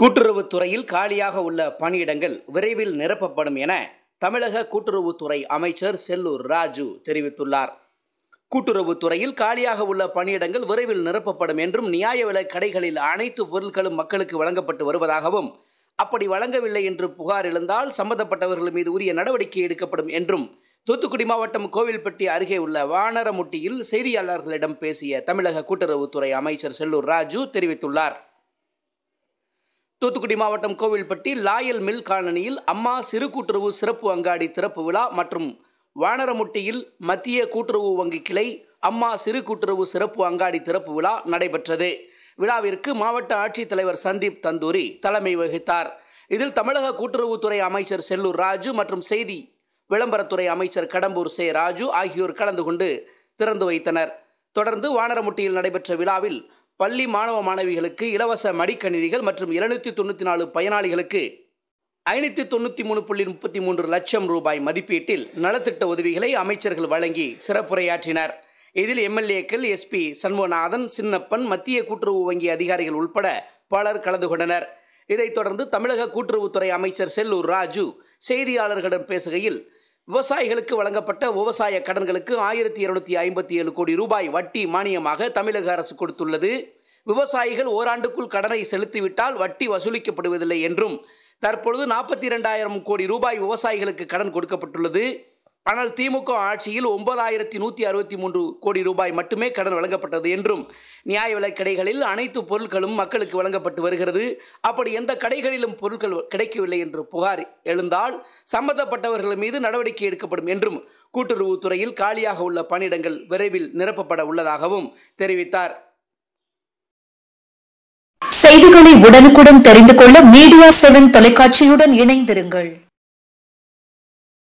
கூட்டுறவுத்துறையில் காலியாக உள்ள பணியிடங்கள் விரைவில் நிரப்பப்படும் என தமிழக கூட்டுறவுத்துறை அமைச்சர் செல்லூர் ராஜு தெரிவித்துள்ளார் கூட்டுறவுத்துறையில் காலியாக உள்ள பணியிடங்கள் விரைவில் நிரப்பப்படும் என்றும் நியாய விலை கடைகளில் அனைத்து பொருட்களும் மக்களுக்கு வழங்கப்பட்டு வருவதாகவும் அப்படி வழங்கவில்லை என்று புகார் எழுந்தால் சம்பந்தப்பட்டவர்கள் மீது உரிய நடவடிக்கை எடுக்கப்படும் என்றும் தூத்துக்குடி மாவட்டம் கோவில்பட்டி அருகே உள்ள வானரமுட்டியில் செய்தியாளர்களிடம் பேசிய தமிழக கூட்டுறவுத்துறை அமைச்சர் செல்லூர் ராஜு தெரிவித்துள்ளார் தூத்துக்குடி மாவட்டம் கோவில்பட்டி லாயல் மில் காலனியில் அம்மா சிறு கூட்டுறவு சிறப்பு அங்காடி திறப்பு விழா மற்றும் வானரமுட்டியில் மத்திய கூட்டுறவு வங்கி கிளை அம்மா சிறு கூட்டுறவு சிறப்பு அங்காடி திறப்பு விழா நடைபெற்றது விழாவிற்கு மாவட்ட ஆட்சித்தலைவர் சந்தீப் தந்தூரி தலைமை வகித்தார் இதில் தமிழக கூட்டுறவுத்துறை அமைச்சர் செல்லூர் ராஜு மற்றும் செய்தி விளம்பரத்துறை அமைச்சர் கடம்பூர் சே ராஜு ஆகியோர் கலந்து கொண்டு திறந்து வைத்தனர் தொடர்ந்து வானரமுட்டியில் நடைபெற்ற விழாவில் பள்ளி மாணவ மாணவிகளுக்கு இலவச மடிக்கணினிகள் மற்றும் இருநூத்தி தொண்ணூற்றி நாலு பயனாளிகளுக்கு ஐநூற்றி தொண்ணூற்றி மூணு புள்ளி முப்பத்தி மூன்று லட்சம் ரூபாய் மதிப்பீட்டில் நலத்திட்ட உதவிகளை அமைச்சர்கள் வழங்கி சிறப்புரையாற்றினர் இதில் எம்எல்ஏக்கள் எஸ்பி சண்முகநாதன் சின்னப்பன் மத்திய கூட்டுறவு வங்கி அதிகாரிகள் உட்பட பலர் கலந்து கொண்டனர் இதைத் தொடர்ந்து தமிழக கூட்டுறவுத்துறை அமைச்சர் செல்லூர் ராஜு செய்தியாளர்களிடம் பேசுகையில் விவசாயிகளுக்கு வழங்கப்பட்ட விவசாய கடன்களுக்கு ஆயிரத்தி இருநூத்தி ஐம்பத்தி ஏழு கோடி ரூபாய் வட்டி மானியமாக தமிழக அரசு கொடுத்துள்ளது விவசாயிகள் ஓராண்டுக்குள் கடனை செலுத்திவிட்டால் வட்டி வசூலிக்கப்படுவதில்லை என்றும் தற்பொழுது நாற்பத்தி இரண்டாயிரம் கோடி ரூபாய் விவசாயிகளுக்கு கடன் கொடுக்கப்பட்டுள்ளது ஆனால் திமுக ஆட்சியில் ஒன்பதாயிரத்தி நூற்றி அறுபத்தி மூன்று கோடி ரூபாய் மட்டுமே கடன் வழங்கப்பட்டது என்றும் நியாய விலைக் கடைகளில் அனைத்து பொருட்களும் மக்களுக்கு வழங்கப்பட்டு வருகிறது அப்படி எந்த கடைகளிலும் பொருட்கள் கிடைக்கவில்லை என்று புகார் எழுந்தால் சம்பந்தப்பட்டவர்கள் மீது நடவடிக்கை எடுக்கப்படும் என்றும் கூட்டுறவுத்துறையில் காலியாக உள்ள பணியிடங்கள் விரைவில் நிரப்பப்பட உள்ளதாகவும் தெரிவித்தார் செய்திகளை உடனுக்குடன் தெரிந்து கொள்ள மீடியா செவன் தொலைக்காட்சியுடன் இணைந்திருங்கள்